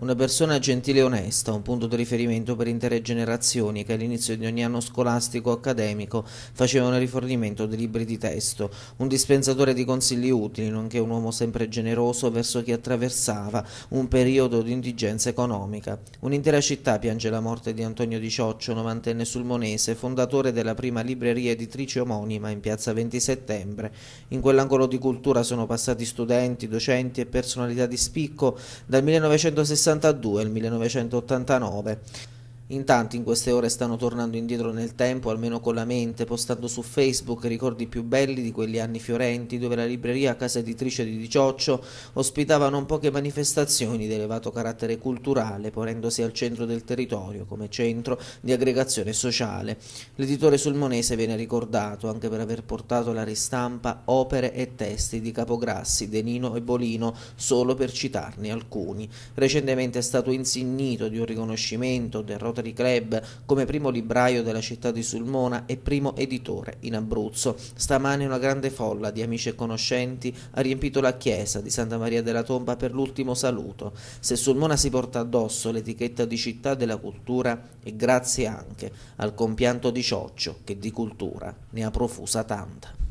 Una persona gentile e onesta, un punto di riferimento per intere generazioni che all'inizio di ogni anno scolastico accademico facevano rifornimento di libri di testo, un dispensatore di consigli utili, nonché un uomo sempre generoso verso chi attraversava un periodo di indigenza economica. Un'intera città piange la morte di Antonio Di Cioccio, novantenne sulmonese, fondatore della prima libreria editrice omonima in piazza 20 settembre. In quell'angolo di cultura sono passati studenti, docenti e personalità di spicco dal 1960 62 il 1989. In tanti in queste ore stanno tornando indietro nel tempo, almeno con la mente, postando su Facebook ricordi più belli di quegli anni fiorenti dove la libreria Casa Editrice di Dicioccio ospitava non poche manifestazioni di elevato carattere culturale, ponendosi al centro del territorio come centro di aggregazione sociale. L'editore sulmonese viene ricordato anche per aver portato alla ristampa opere e testi di Capograssi, Denino e Bolino, solo per citarne alcuni. Recentemente è stato insignito di un riconoscimento del Rotary Club come primo libraio della città di Sulmona e primo editore in Abruzzo. Stamane una grande folla di amici e conoscenti ha riempito la chiesa di Santa Maria della Tomba per l'ultimo saluto. Se Sulmona si porta addosso l'etichetta di città della cultura è grazie anche al compianto di Cioccio che di cultura ne ha profusa tanta.